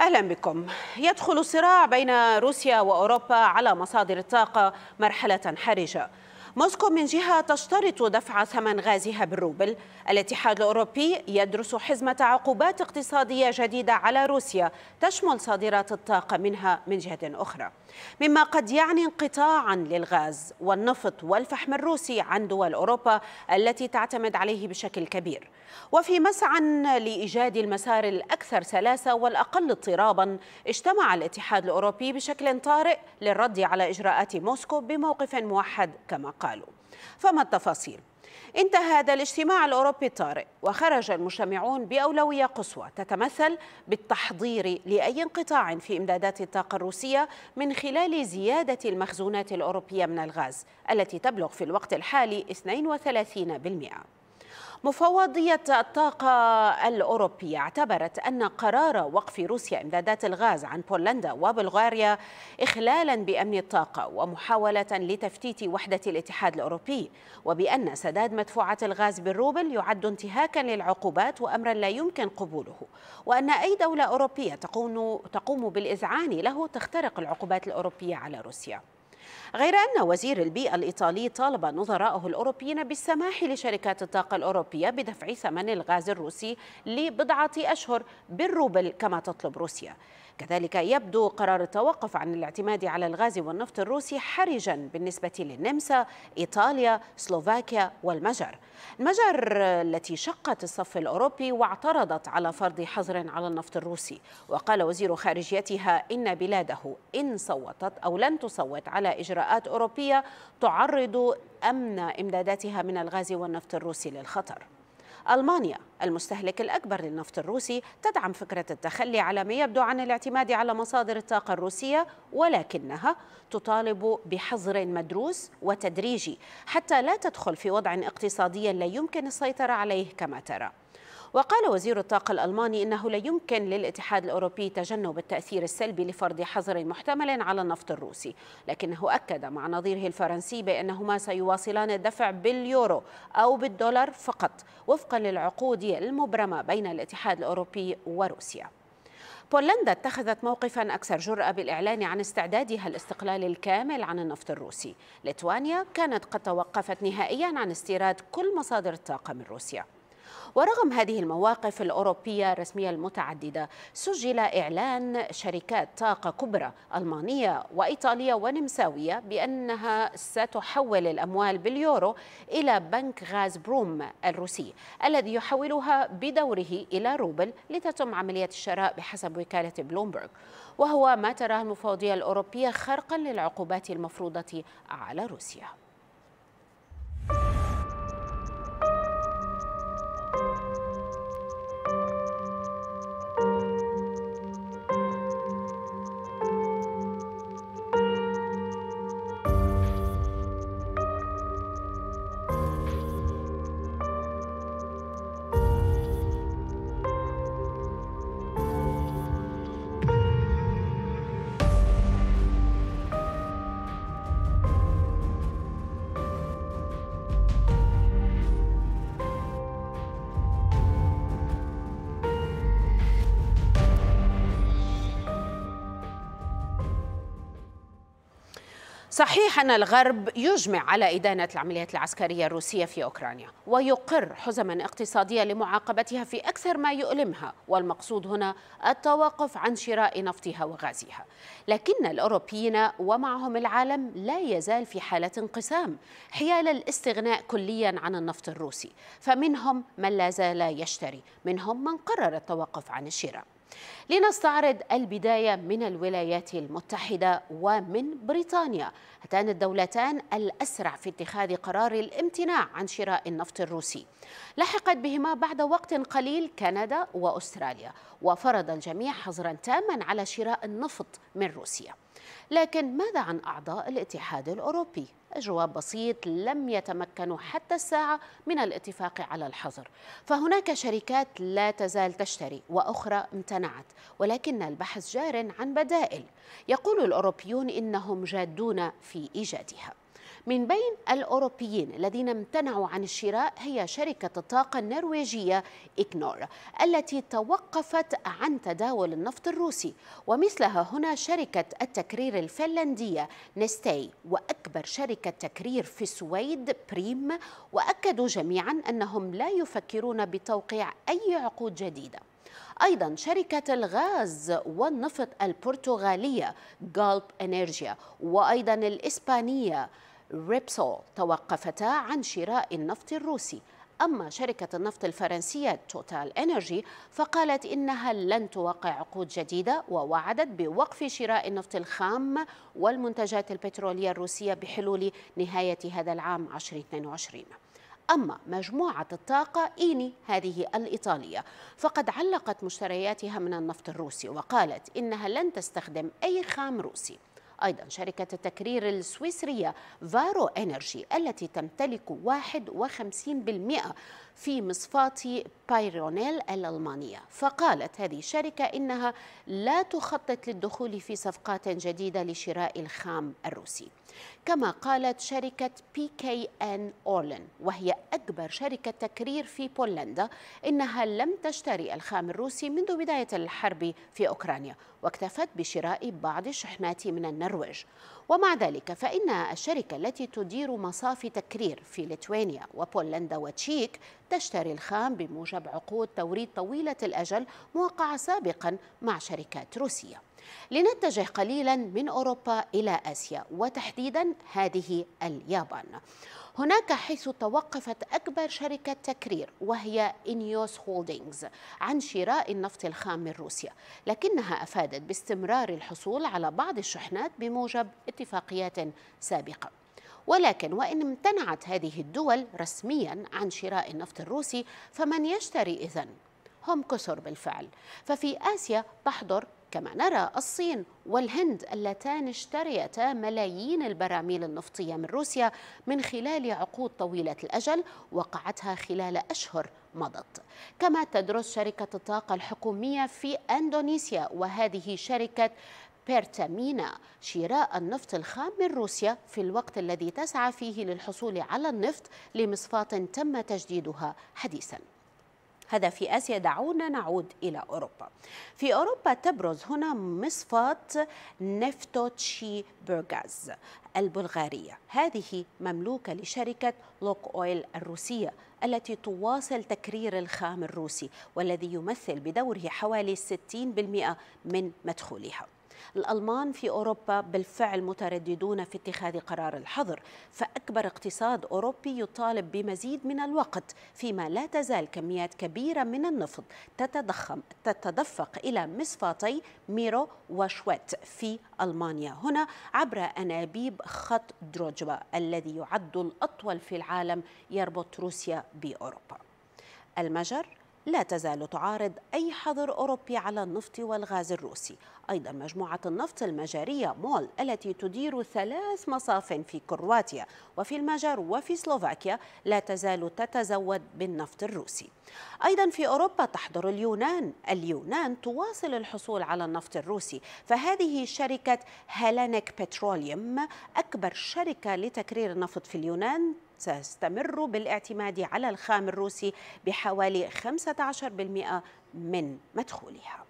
اهلا بكم يدخل الصراع بين روسيا واوروبا على مصادر الطاقه مرحله حرجه موسكو من جهة تشترط دفع ثمن غازها بالروبل الاتحاد الأوروبي يدرس حزمة عقوبات اقتصادية جديدة على روسيا تشمل صادرات الطاقة منها من جهة أخرى مما قد يعني انقطاعا للغاز والنفط والفحم الروسي عن دول أوروبا التي تعتمد عليه بشكل كبير وفي مسعى لإيجاد المسار الأكثر سلاسة والأقل اضطرابا اجتمع الاتحاد الأوروبي بشكل طارئ للرد على إجراءات موسكو بموقف موحد كما قالوا فما التفاصيل انتهى هذا الاجتماع الأوروبي الطارئ وخرج المجتمعون بأولوية قصوى تتمثل بالتحضير لأي انقطاع في إمدادات الطاقة الروسية من خلال زيادة المخزونات الأوروبية من الغاز التي تبلغ في الوقت الحالي 32% مفوضية الطاقة الأوروبية اعتبرت أن قرار وقف روسيا إمدادات الغاز عن بولندا وبلغاريا إخلالا بأمن الطاقة ومحاولة لتفتيت وحدة الاتحاد الأوروبي وبأن سداد مدفوعات الغاز بالروبل يعد انتهاكا للعقوبات وأمرا لا يمكن قبوله وأن أي دولة أوروبية تقوم بالإذعان له تخترق العقوبات الأوروبية على روسيا غير أن وزير البيئة الإيطالي طالب نظراءه الأوروبيين بالسماح لشركات الطاقة الأوروبية بدفع ثمن الغاز الروسي لبضعة أشهر بالروبل كما تطلب روسيا كذلك يبدو قرار التوقف عن الاعتماد على الغاز والنفط الروسي حرجا بالنسبة للنمسا إيطاليا سلوفاكيا والمجر المجر التي شقت الصف الأوروبي واعترضت على فرض حظر على النفط الروسي وقال وزير خارجيتها إن بلاده إن صوتت أو لن تصوت على إجراءات أوروبية تعرض أمن إمداداتها من الغاز والنفط الروسي للخطر ألمانيا المستهلك الأكبر للنفط الروسي تدعم فكرة التخلي على ما يبدو عن الاعتماد على مصادر الطاقة الروسية ولكنها تطالب بحظر مدروس وتدريجي حتى لا تدخل في وضع اقتصادي لا يمكن السيطرة عليه كما ترى وقال وزير الطاقة الألماني إنه لا يمكن للاتحاد الأوروبي تجنب التأثير السلبي لفرض حظر محتمل على النفط الروسي لكنه أكد مع نظيره الفرنسي بأنهما سيواصلان الدفع باليورو أو بالدولار فقط وفقا للعقود المبرمة بين الاتحاد الأوروبي وروسيا بولندا اتخذت موقفا أكثر جرأة بالإعلان عن استعدادها الاستقلال الكامل عن النفط الروسي ليتوانيا كانت قد توقفت نهائيا عن استيراد كل مصادر الطاقة من روسيا ورغم هذه المواقف الأوروبية الرسمية المتعددة سجل إعلان شركات طاقة كبرى ألمانية وإيطالية ونمساوية بأنها ستحول الأموال باليورو إلى بنك غاز بروم الروسي الذي يحولها بدوره إلى روبل لتتم عملية الشراء بحسب وكالة بلومبرغ وهو ما تراه المفوضية الأوروبية خرقا للعقوبات المفروضة على روسيا صحيح أن الغرب يجمع على إدانة العمليات العسكرية الروسية في أوكرانيا ويقر حزما اقتصادية لمعاقبتها في أكثر ما يؤلمها والمقصود هنا التوقف عن شراء نفطها وغازها لكن الأوروبيين ومعهم العالم لا يزال في حالة انقسام حيال الاستغناء كليا عن النفط الروسي فمنهم من لا زال يشتري منهم من قرر التوقف عن الشراء لنستعرض البداية من الولايات المتحدة ومن بريطانيا هاتان الدولتان الأسرع في اتخاذ قرار الامتناع عن شراء النفط الروسي لحقت بهما بعد وقت قليل كندا وأستراليا وفرض الجميع حظرا تاما على شراء النفط من روسيا لكن ماذا عن أعضاء الاتحاد الأوروبي؟ الجواب بسيط لم يتمكنوا حتى الساعة من الاتفاق على الحظر فهناك شركات لا تزال تشتري وأخرى امتنعت ولكن البحث جار عن بدائل يقول الأوروبيون إنهم جادون في إيجادها من بين الأوروبيين الذين امتنعوا عن الشراء هي شركة الطاقة النرويجية إكنور التي توقفت عن تداول النفط الروسي ومثلها هنا شركة التكرير الفنلندية نستي وأكبر شركة تكرير في السويد بريم وأكدوا جميعا أنهم لا يفكرون بتوقيع أي عقود جديدة أيضا شركة الغاز والنفط البرتغالية غالب انرجيا وأيضا الإسبانية ريبسول توقفتا عن شراء النفط الروسي أما شركة النفط الفرنسية توتال إنرجي فقالت إنها لن توقع عقود جديدة ووعدت بوقف شراء النفط الخام والمنتجات البترولية الروسية بحلول نهاية هذا العام 2022 أما مجموعة الطاقة إيني هذه الإيطالية فقد علقت مشترياتها من النفط الروسي وقالت إنها لن تستخدم أي خام روسي أيضا شركة التكرير السويسرية فارو إنرجي التي تمتلك 51% في مصفاة بايرونيل الألمانية فقالت هذه الشركة إنها لا تخطط للدخول في صفقات جديدة لشراء الخام الروسي كما قالت شركة بي كي ان أورلين وهي أكبر شركة تكرير في بولندا إنها لم تشتري الخام الروسي منذ بداية الحرب في أوكرانيا واكتفت بشراء بعض الشحنات من النرويج النرويج ومع ذلك فإن الشركة التي تدير مصافي تكرير في ليتوانيا وبولندا وتشيك تشتري الخام بموجب عقود توريد طويلة الأجل موقعة سابقا مع شركات روسية لنتجه قليلا من أوروبا إلى آسيا وتحديدا هذه اليابان هناك حيث توقفت أكبر شركة تكرير وهي إنيوس هولدينغز عن شراء النفط الخام من روسيا لكنها أفادت باستمرار الحصول على بعض الشحنات بموجب اتفاقيات سابقة ولكن وإن امتنعت هذه الدول رسميا عن شراء النفط الروسي فمن يشتري إذن؟ هم كثر بالفعل ففي آسيا تحضر كما نرى الصين والهند اللتان اشتريتا ملايين البراميل النفطية من روسيا من خلال عقود طويلة الأجل وقعتها خلال أشهر مضت كما تدرس شركة الطاقة الحكومية في أندونيسيا وهذه شركة بيرتامينا شراء النفط الخام من روسيا في الوقت الذي تسعى فيه للحصول على النفط لمصفاة تم تجديدها حديثاً هذا في آسيا دعونا نعود إلى أوروبا في أوروبا تبرز هنا مصفاة نفتوتشي بيرغاز البلغارية هذه مملوكة لشركة لوك أويل الروسية التي تواصل تكرير الخام الروسي والذي يمثل بدوره حوالي 60% من مدخولها الألمان في أوروبا بالفعل مترددون في اتخاذ قرار الحظر فأكبر اقتصاد أوروبي يطالب بمزيد من الوقت فيما لا تزال كميات كبيرة من النفط تتضخم تتدفق إلى مصفاتي ميرو وشويت في ألمانيا هنا عبر أنابيب خط دروجبا الذي يعد الأطول في العالم يربط روسيا بأوروبا المجر لا تزال تعارض أي حظر أوروبي على النفط والغاز الروسي أيضا مجموعة النفط المجارية مول التي تدير ثلاث مصاف في كرواتيا وفي المجر وفي سلوفاكيا لا تزال تتزود بالنفط الروسي أيضا في أوروبا تحضر اليونان اليونان تواصل الحصول على النفط الروسي فهذه شركة هيلانيك بتروليوم أكبر شركة لتكرير النفط في اليونان تستمر بالاعتماد على الخام الروسي بحوالي 15% من مدخولها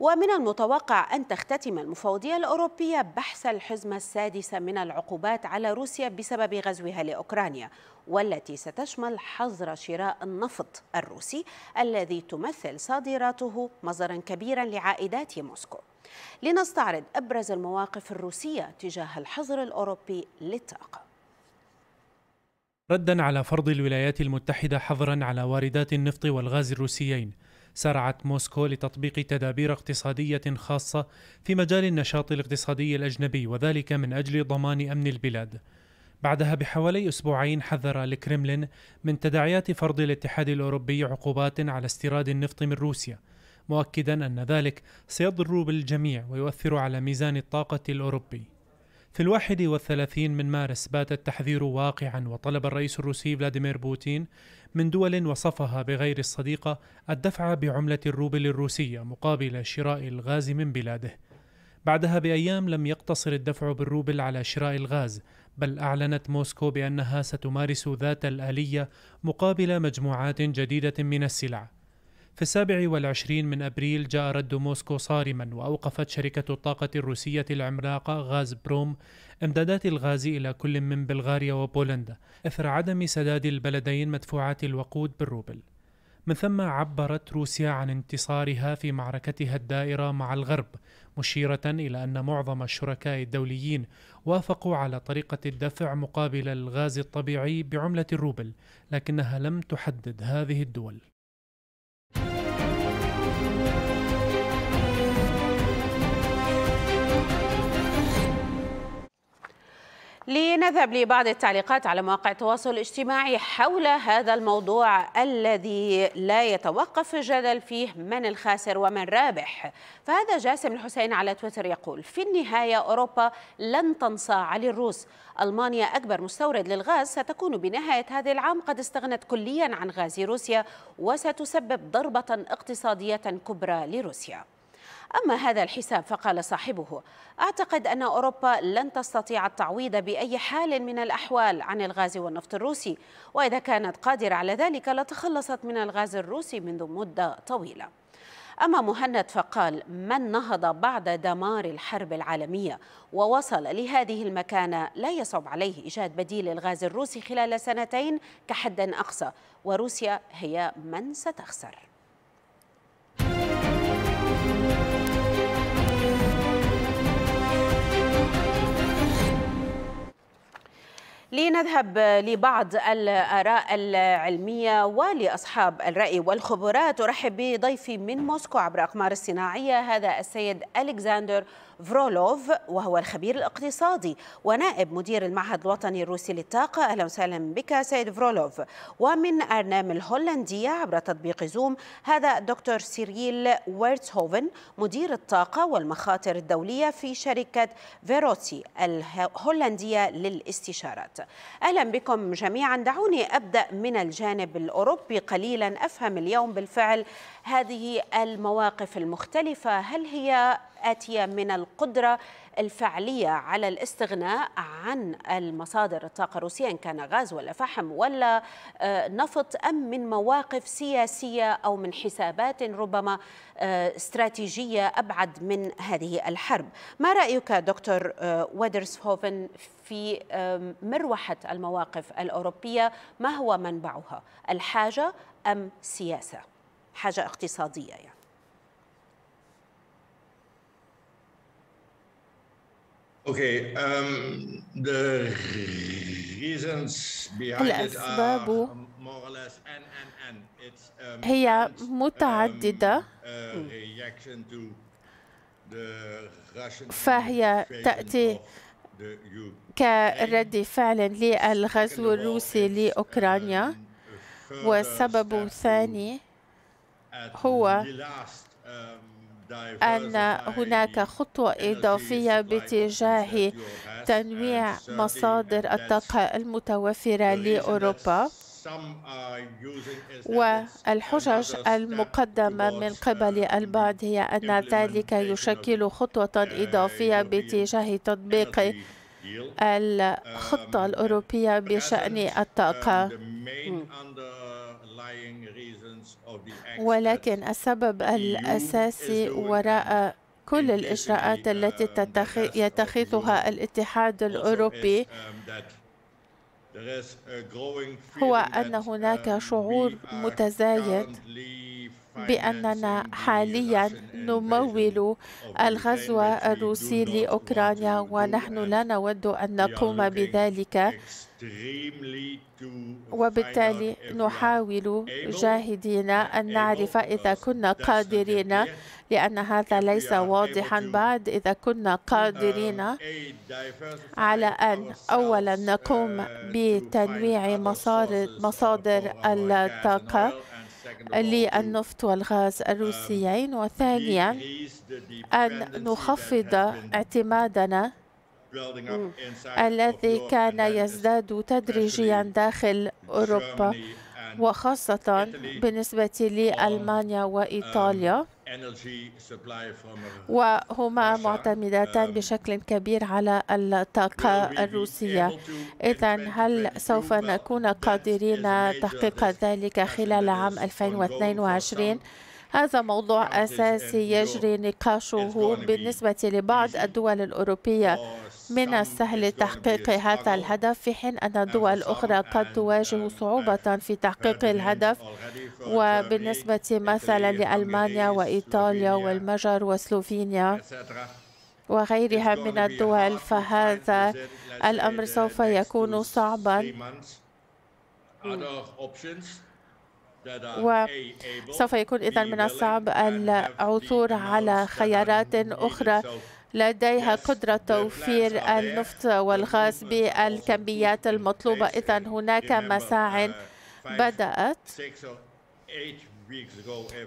ومن المتوقع أن تختتم المفوضية الأوروبية بحث الحزمة السادسة من العقوبات على روسيا بسبب غزوها لأوكرانيا والتي ستشمل حظر شراء النفط الروسي الذي تمثل صادراته مصدرا كبيرا لعائدات موسكو لنستعرض أبرز المواقف الروسية تجاه الحظر الأوروبي للطاقة ردا على فرض الولايات المتحدة حظرا على واردات النفط والغاز الروسيين سارعت موسكو لتطبيق تدابير اقتصادية خاصة في مجال النشاط الاقتصادي الأجنبي وذلك من أجل ضمان أمن البلاد بعدها بحوالي أسبوعين حذر الكرملين من تداعيات فرض الاتحاد الأوروبي عقوبات على استيراد النفط من روسيا مؤكدا أن ذلك سيضر بالجميع ويؤثر على ميزان الطاقة الأوروبي في الواحد والثلاثين من مارس بات التحذير واقعا وطلب الرئيس الروسي فلاديمير بوتين من دول وصفها بغير الصديقة الدفع بعملة الروبل الروسية مقابل شراء الغاز من بلاده بعدها بأيام لم يقتصر الدفع بالروبل على شراء الغاز بل أعلنت موسكو بأنها ستمارس ذات الآلية مقابل مجموعات جديدة من السلع في السابع والعشرين من أبريل جاء رد موسكو صارما وأوقفت شركة الطاقة الروسية العملاقة غاز بروم إمدادات الغاز إلى كل من بلغاريا وبولندا إثر عدم سداد البلدين مدفوعات الوقود بالروبل من ثم عبرت روسيا عن انتصارها في معركتها الدائرة مع الغرب مشيرة إلى أن معظم الشركاء الدوليين وافقوا على طريقة الدفع مقابل الغاز الطبيعي بعملة الروبل لكنها لم تحدد هذه الدول لنذهب لبعض التعليقات على مواقع التواصل الاجتماعي حول هذا الموضوع الذي لا يتوقف الجدل فيه من الخاسر ومن رابح فهذا جاسم الحسين على تويتر يقول في النهاية أوروبا لن تنصاع على الروس ألمانيا أكبر مستورد للغاز ستكون بنهاية هذا العام قد استغنت كليا عن غاز روسيا وستسبب ضربة اقتصادية كبرى لروسيا أما هذا الحساب فقال صاحبه أعتقد أن أوروبا لن تستطيع التعويض بأي حال من الأحوال عن الغاز والنفط الروسي وإذا كانت قادرة على ذلك لتخلصت من الغاز الروسي منذ مدة طويلة أما مهند فقال من نهض بعد دمار الحرب العالمية ووصل لهذه المكانة لا يصعب عليه إيجاد بديل الغاز الروسي خلال سنتين كحد أقصى وروسيا هي من ستخسر لنذهب لبعض الآراء العلمية ولأصحاب الرأي والخبرات أرحب بضيفي من موسكو عبر أقمار الصناعية هذا السيد ألكسندر فرولوف وهو الخبير الاقتصادي ونائب مدير المعهد الوطني الروسي للطاقة أهلا وسهلا بك سيد فرولوف ومن أرنام الهولندية عبر تطبيق زوم هذا دكتور سيريل ويرتهوفن مدير الطاقة والمخاطر الدولية في شركة فيروتي الهولندية للاستشارات الوقت أهلا بكم جميعا دعوني أبدأ من الجانب الأوروبي قليلا أفهم اليوم بالفعل هذه المواقف المختلفة هل هي آتية من القدرة الفعلية على الاستغناء عن المصادر الطاقة الروسية إن كان غاز ولا فحم ولا آه، نفط أم من مواقف سياسية أو من حسابات ربما آه، استراتيجية أبعد من هذه الحرب ما رأيك دكتور آه، ودرسهوفن في مروحة المواقف الأوروبية ما هو منبعها الحاجة أم سياسة حاجة اقتصادية يعني Okay, um, the reasons behind الأسباب هي متعددة فهي تأتي كرد فعل للغزو الروسي um, لأوكرانيا والسبب الثاني هو أن هناك خطوة إضافية باتجاه تنويع مصادر الطاقة المتوفرة لأوروبا والحجج المقدمة من قبل البعض هي أن ذلك يشكل خطوة إضافية باتجاه تطبيق الخطة الأوروبية بشأن الطاقة ولكن السبب الأساسي وراء كل الإجراءات التي um, يتخذها الاتحاد الأوروبي um, هو أن هناك um, شعور متزايد بأننا حاليا نمول الغزو الروسي لأوكرانيا ونحن لا نود أن نقوم بذلك وبالتالي نحاول جاهدين أن نعرف إذا كنا قادرين لأن هذا ليس واضحا بعد إذا كنا قادرين على أن أولا نقوم بتنويع مصادر الطاقة للنفط والغاز um, الروسيين وثانيا أن نخفض اعتمادنا الذي كان يزداد تدريجيا داخل أوروبا وخاصة بالنسبة لألمانيا um, وإيطاليا Uh, وهما معتمدتان um, بشكل كبير على الطاقة الروسية إذا هل سوف نكون قادرين تحقيق ذلك خلال عام 2022 هذا موضوع نعم، أساسي يجري نقاشه بالنسبة لبعض الدول الأوروبية oh, من السهل تحقيق هذا الهدف في حين أن دول أخرى قد تواجه صعوبة في تحقيق الهدف وبالنسبة مثلا لألمانيا وإيطاليا والمجر وسلوفينيا وغيرها من الدول فهذا الأمر uh, سوف يكون صعبا وسوف يكون إذا من الصعب العثور على خيارات أخرى لديها قدرة توفير النفط والغاز بالكميات المطلوبة إذا هناك مساع بدأت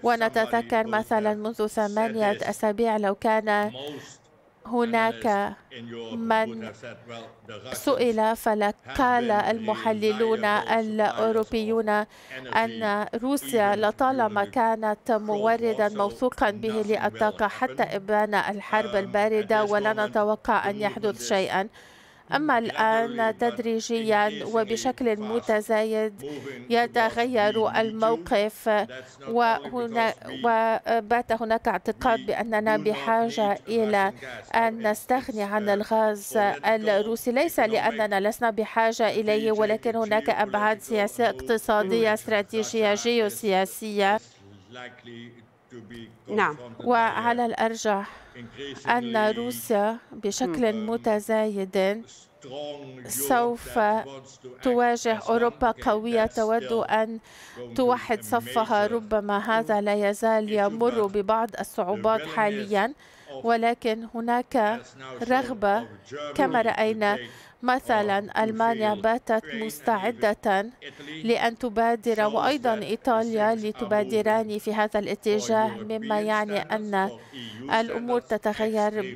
ونتذكر مثلا منذ ثمانية أسابيع لو كان هناك من سئل فقال المحللون الأوروبيون أن روسيا لطالما كانت موردا موثوقا به للطاقة حتى إبان الحرب الباردة ولا نتوقع أن يحدث شيئا أما الآن تدريجيا وبشكل متزايد يتغير الموقف وهنا وبات هناك اعتقاد بأننا بحاجة إلى أن نستغني عن الغاز الروسي ليس لأننا لسنا بحاجة إليه ولكن هناك أبعاد سياسية اقتصادية استراتيجية جيوسياسية نعم وعلى الأرجح أن روسيا بشكل متزايد سوف تواجه أوروبا قوية تود أن توحد صفها ربما هذا لا يزال يمر ببعض الصعوبات حاليا ولكن هناك رغبة كما رأينا مثلا ألمانيا باتت مستعدة لأن تبادر وأيضا إيطاليا لتبادران في هذا الاتجاه مما يعني أن الأمور تتغير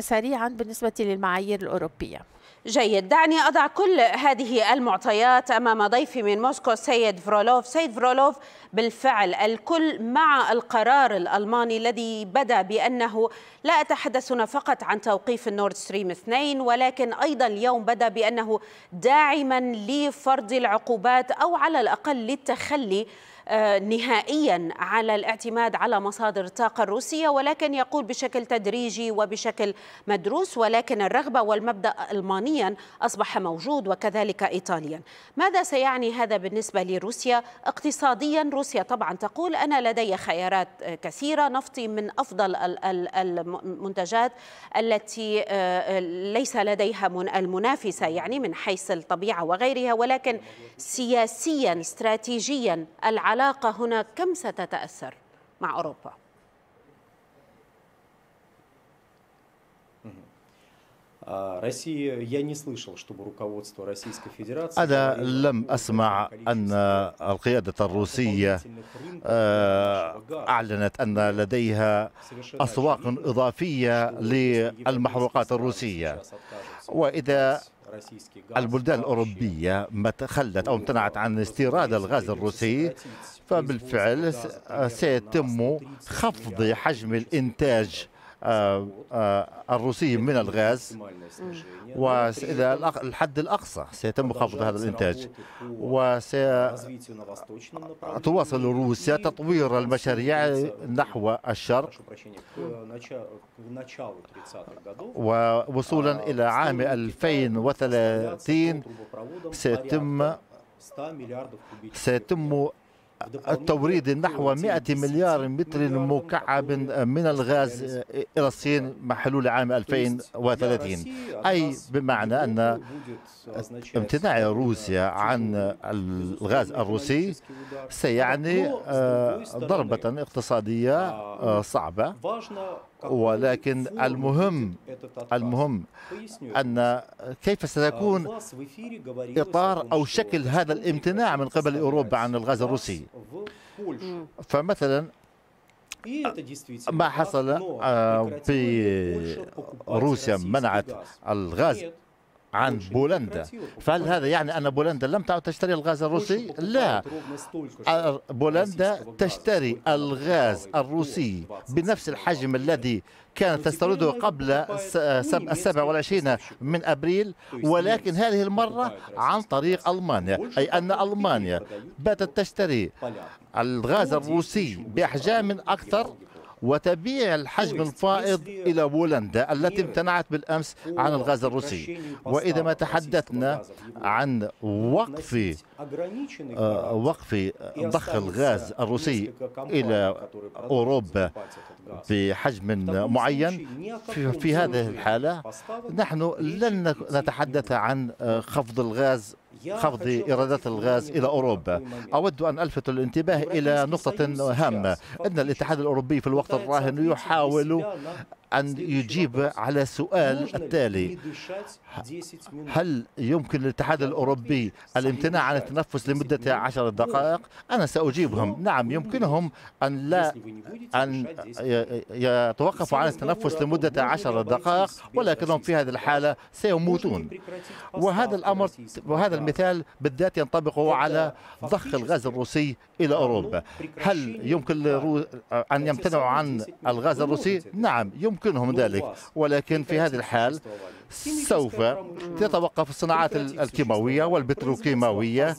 سريعا بالنسبة للمعايير الأوروبية جيد دعني أضع كل هذه المعطيات أمام ضيفي من موسكو السيد فرولوف سيد فرولوف بالفعل الكل مع القرار الألماني الذي بدا بأنه لا أتحدث هنا فقط عن توقيف النورد ستريم 2 ولكن أيضا اليوم بدا بأنه داعما لفرض العقوبات أو على الأقل للتخلي آه، نهائيا على الاعتماد على مصادر الطاقة الروسية ولكن يقول بشكل تدريجي وبشكل مدروس ولكن الرغبة والمبدأ ألمانيا أصبح موجود وكذلك إيطاليا ماذا سيعني هذا بالنسبة لروسيا اقتصاديا روسيا طبعا تقول أنا لدي خيارات كثيرة نفطي من أفضل المنتجات التي آه، ليس لديها المنافسة يعني من حيث الطبيعة وغيرها ولكن سياسيا استراتيجيا العالم العلاقة هنا كم ستتأثر مع أوروبا؟ أنا آه، لم أسمع أن القيادة الروسية آه، أعلنت أن لديها أسواق إضافية للمحروقات الروسية وإذا البلدان الأوروبية ما تخلت أو امتنعت عن استيراد الغاز الروسي فبالفعل سيتم خفض حجم الإنتاج آه، آه، الروسي من الغاز وإلى الحد الأقصى سيتم خفض هذا الإنتاج وستواصل روسيا تطوير المشاريع نحو الشرق ووصولا إلى عام 2030 سيتم سيتم التوريد نحو 100 مليار متر مكعب من الغاز يعني إلى الصين محلول عام 2030 أي بمعنى أن امتناع روسيا عن الغاز الروسي سيعني آه، ضربة اقتصادية آه، صعبة ولكن المهم المهم أن كيف ستكون إطار أو شكل هذا الامتناع من قبل أوروبا عن الغاز الروسي فمثلا ما حصل آه، في روسيا منعت الغاز عن بولندا فهل طيب. هذا يعني أن بولندا لم تعد تشتري الغاز الروسي؟ لا بولندا تشتري الغاز طيب. الروسي طيب. بنفس الحجم الذي كانت تستورده قبل السابع آه، والعشرين من أبريل ولكن هذه المرة عن طريق ألمانيا أي أن ألمانيا باتت تشتري الغاز الروسي بأحجام أكثر وتبيع الحجم الفائض إلى بولندا التي امتنعت بالأمس عن الغاز الروسي وإذا ما تحدثنا عن وقف آه، وقف ضخ الغاز الروسي إلى أوروبا بحجم معين في هذه الحالة نحن لن نتحدث عن آه، خفض الغاز خفض إيرادات الغاز إلى أوروبا أود أن ألفت الانتباه إلى نقطة هامة أن الاتحاد الأوروبي في الوقت الراهن يحاول أن يجيب على السؤال التالي هل يمكن للاتحاد الأوروبي الامتناع عن التنفس لمدة عشر دقائق أنا سأجيبهم نعم يمكنهم أن لا أن يتوقفوا عن التنفس لمدة عشر دقائق ولكنهم في هذه الحالة سيموتون وهذا الأمر وهذا المثال بالذات ينطبق على ضخ الغاز الروسي إلى أوروبا هل يمكن أن يمتنعوا عن الغاز الروسي نعم يمكن يمكنهم ذلك ولكن في هذه الحال سوف تتوقف الصناعات الكيماوية والبتروكيماوية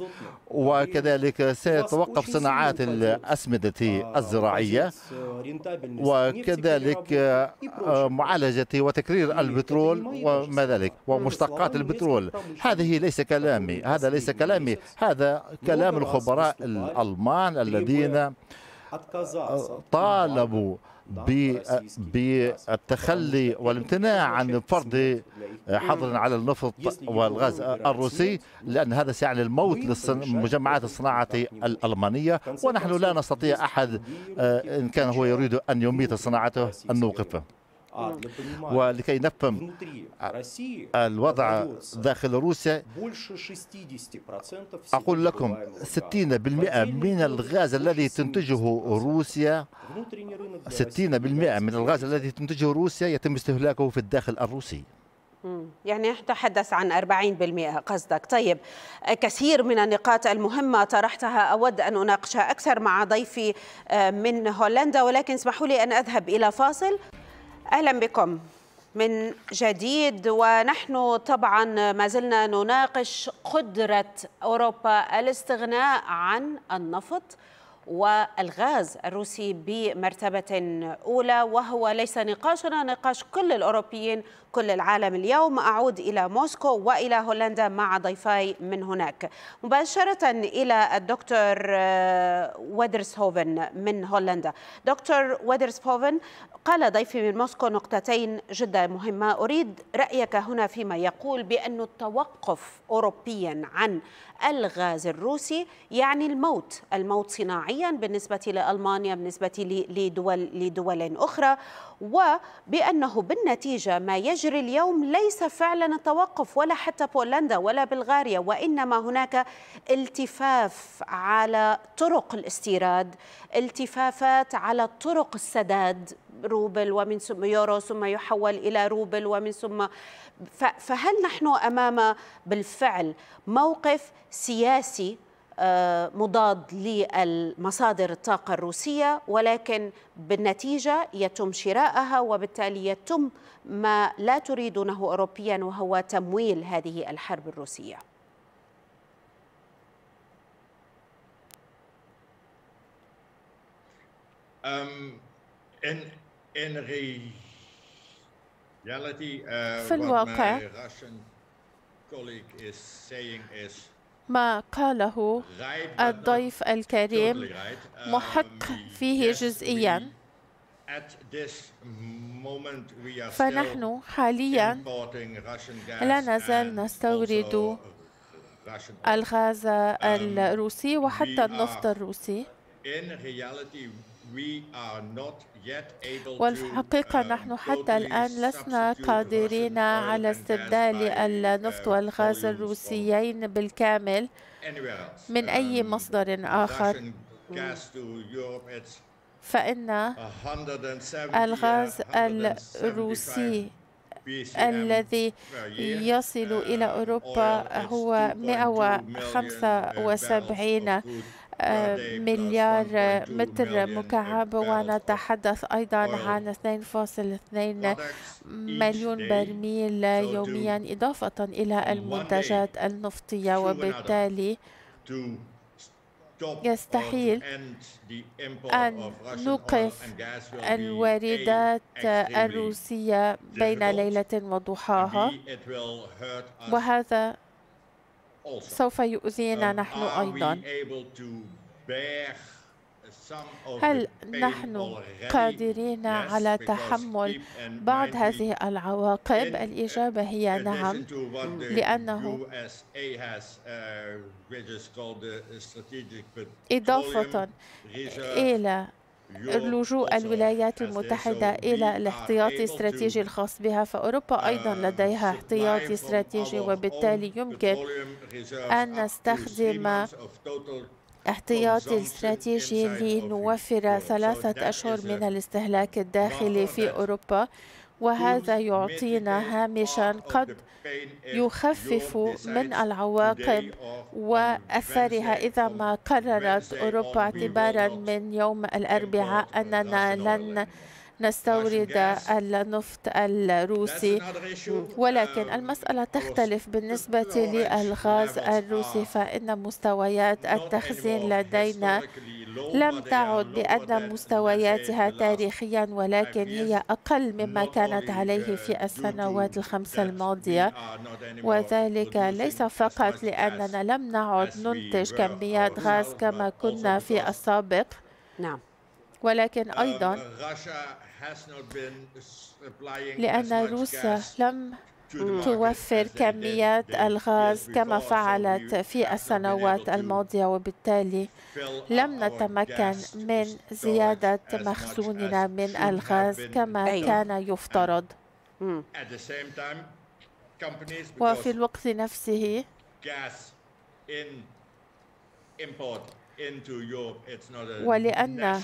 وكذلك سيتوقف صناعات الأسمدة آه، الزراعية وكذلك آه، معالجة وتكرير البترول وما ذلك ومشتقات البترول هذه ليس كلامي هذا ليس كلامي هذا كلام الخبراء الألمان الذين طالبوا بالتخلي والامتناع عن فرض حظر على النفط والغاز الروسي لأن هذا سيعني الموت لمجمعات الصناعة الألمانية ونحن لا نستطيع أحد آه، إن كان هو يريد أن يميت صناعته أن نوقفه آه، ولكي نفهم آه، الوضع داخل روسيا أقول لكم 60% من الغاز الذي تنتجه روسيا 60% من الغاز الذي تنتجه روسيا يتم استهلاكه في الداخل الروسي يعني نتحدث عن 40% قصدك طيب كثير من النقاط المهمة طرحتها أود أن أناقشها أكثر مع ضيفي آه، من هولندا ولكن اسمحوا لي أن أذهب إلى فاصل اهلا بكم من جديد ونحن طبعا ما زلنا نناقش قدره اوروبا الاستغناء عن النفط والغاز الروسي بمرتبة أولى وهو ليس نقاشنا نقاش كل الأوروبيين كل العالم اليوم أعود إلى موسكو وإلى هولندا مع ضيفاي من هناك مباشرة إلى الدكتور آه، ودرسهوفن من هولندا دكتور ودرسهوفن قال ضيفي من موسكو نقطتين جدا مهمة أريد رأيك هنا فيما يقول بأن التوقف أوروبيا عن الغاز الروسي يعني الموت الموت صناعي معين بالنسبة لألمانيا بالنسبة لدول, لدول أخرى وبأنه بالنتيجة ما يجري اليوم ليس فعلا التوقف ولا حتى بولندا ولا بلغاريا وإنما هناك التفاف على طرق الاستيراد التفافات على طرق السداد روبل ومن ثم يورو ثم يحول إلى روبل ومن ثم فهل نحن أمام بالفعل موقف سياسي آه، مضاد للمصادر الطاقة الروسية ولكن بالنتيجة يتم شراءها وبالتالي يتم ما لا تريدونه أوروبيا وهو تمويل هذه الحرب الروسية آه، في الواقع ما قاله الضيف الكريم محق فيه جزئيا فنحن حاليا لا نزال نستورد الغاز الروسي وحتى النفط الروسي والحقيقة uh, نحن حتى الآن لسنا قادرين على استبدال النفط والغاز الروسيين بالكامل من أي um, مصدر آخر فإن الغاز الروسي الذي يصل إلى uh, أوروبا هو 175 آه، مليار متر مكعب ونتحدث أيضا عن 2.2 مليون برميل يوميا إضافة إلى المنتجات النفطية وبالتالي يستحيل أن نوقف الواردات الروسية بين ليلة وضحاها وهذا سوف يؤذينا um, نحن أيضا هل نحن قادرين على تحمل بعض هذه العواقب الإجابة هي نعم لأنه uh, uh, إضافة إلى لجوء الولايات المتحدة إلى الاحتياطي الاستراتيجي الخاص بها فأوروبا أيضا لديها احتياطي استراتيجي وبالتالي يمكن أن نستخدم احتياطي الاستراتيجي لنوفر ثلاثة أشهر من الاستهلاك الداخلي في أوروبا وهذا يعطينا هامشا قد يخفف من العواقب وأثرها إذا ما قررت أوروبا اعتبارا من يوم الأربعاء أننا لن نستورد النفط الروسي ولكن um, المسألة تختلف بالنسبة للغاز uh, الروسي فإن مستويات التخزين لدينا لم تعد بأدنى مستوياتها تاريخيا ولكن هي أقل مما كانت عليه uh, في السنوات الخمسة الماضية وذلك ليس فقط لأننا لم نعد ننتج كميات غاز كما كنا في السابق نعم ولكن أيضا um, لأن روسيا لم توفر كميات الغاز كما فعلت في السنوات الماضية وبالتالي لم نتمكن من زيادة مخزوننا من الغاز كما كان يفترض وفي الوقت نفسه ولأن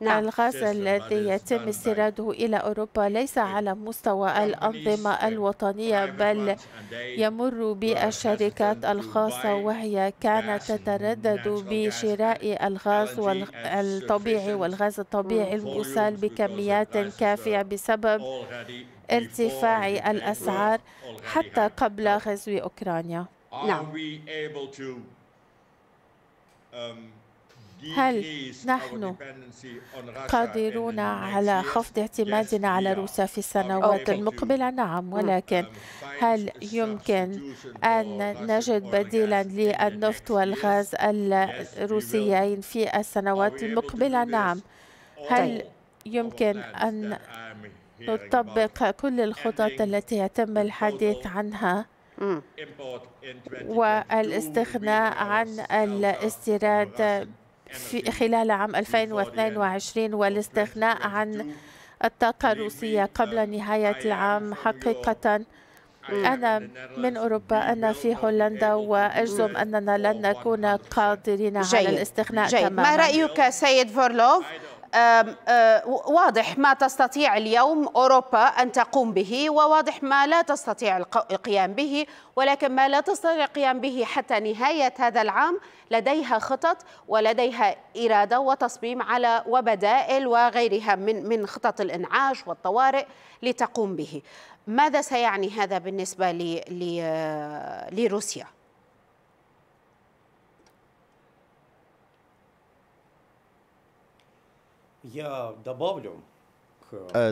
نعم. الغاز الذي يتم استيراده إلى أوروبا ليس على مستوى الأنظمة الوطنية بل يمر بالشركات الخاصة وهي كانت تتردد بشراء الغاز الطبيعي والغاز الطبيعي المسال بكميات كافية بسبب ارتفاع الأسعار حتى قبل غزو أوكرانيا نعم هل نحن قادرون على خفض اعتمادنا على روسيا في السنوات المقبلة؟ نعم ولكن هل يمكن أن نجد بديلا للنفط والغاز الروسيين في السنوات المقبلة؟ نعم هل يمكن أن نطبق كل الخطط التي يتم الحديث عنها والاستغناء عن الاستيراد في خلال عام 2022 والاستغناء عن الطاقة الروسية قبل نهاية العام حقيقة أنا من أوروبا أنا في هولندا وأجزم أننا لن نكون قادرين على الاستغناء جيد. تماما ما رأيك سيد فورلوف آه، واضح ما تستطيع اليوم أوروبا أن تقوم به وواضح ما لا تستطيع القيام به ولكن ما لا تستطيع القيام به حتى نهاية هذا العام لديها خطط ولديها إرادة وتصميم على وبدائل وغيرها من من خطط الإنعاش والطوارئ لتقوم به ماذا سيعني هذا بالنسبة لروسيا؟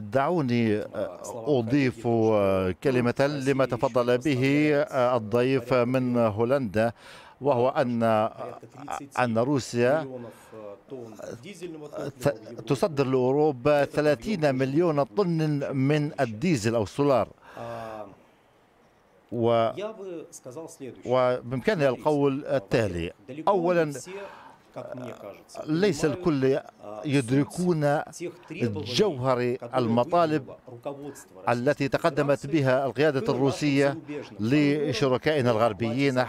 دعوني э, э, أضيف э, كلمة لما تفضل به الضيف من هولندا وهو أن أن روسيا تصدر لأوروبا 30 مليون طن من الديزل أو السولار و وبإمكاني القول التالي أولا ليس الكل يدركون جوهر المطالب التي تقدمت بها القيادة الروسية لشركائنا الغربيين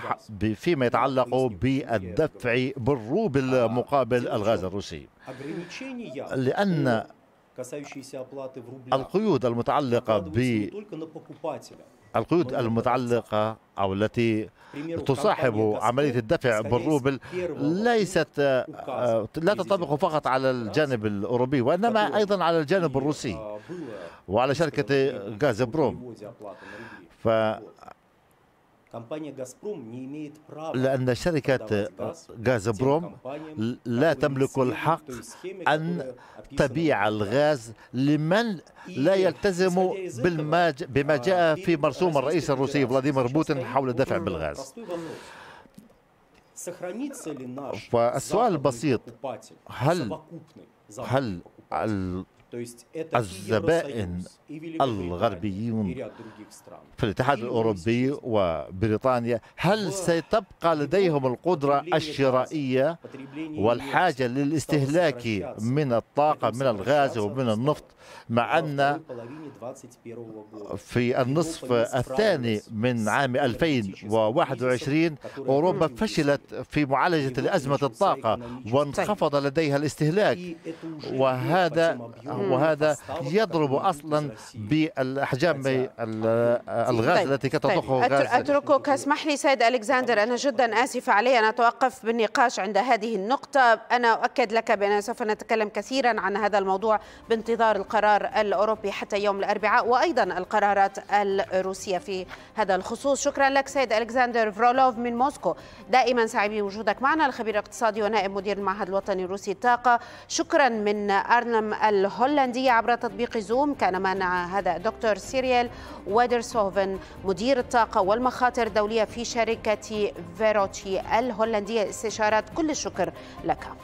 فيما يتعلق بالدفع بالروبل مقابل الغاز الروسي لأن القيود المتعلقة ب القيود المتعلقة أو التي تصاحب عملية الدفع بالروبل ليست آه، لا تنطبق فقط على الجانب الأوروبي وإنما أيضا على الجانب آه، الروسي وعلى شركة غازبروم ف لأن شركة غازبروم لا تملك الحق أن تبيع الغاز لمن لا يلتزم بما جاء في مرسوم الرئيس الروسي فلاديمير بوتين حول الدفع بالغاز فالسؤال البسيط هل هل الزبائن الغربيون في الاتحاد الأوروبي وبريطانيا هل ستبقى لديهم القدرة الشرائية والحاجة للاستهلاك من الطاقة من الغاز ومن النفط مع أن في النصف الثاني من عام 2021 أوروبا فشلت في معالجة أزمة الطاقة وانخفض لديها الاستهلاك وهذا وهذا يضرب اصلا بالاحجام الغاز طيب. التي تضخه طيب. غاز اتركك اسمح لي سيد الكسندر انا جدا اسفه علي ان اتوقف بالنقاش عند هذه النقطه انا اؤكد لك بان سوف نتكلم كثيرا عن هذا الموضوع بانتظار القرار الاوروبي حتى يوم الاربعاء وايضا القرارات الروسيه في هذا الخصوص شكرا لك سيد الكسندر فرولوف من موسكو دائما سعيد بوجودك معنا الخبير الاقتصادي ونائب مدير المعهد الوطني الروسي للطاقه شكرا من ارنم الهول الهولندية عبر تطبيق زوم كان معنا هذا الدكتور سيريال ويدرسوفن مدير الطاقة والمخاطر الدولية في شركة فيروتشي الهولندية استشارات كل الشكر لك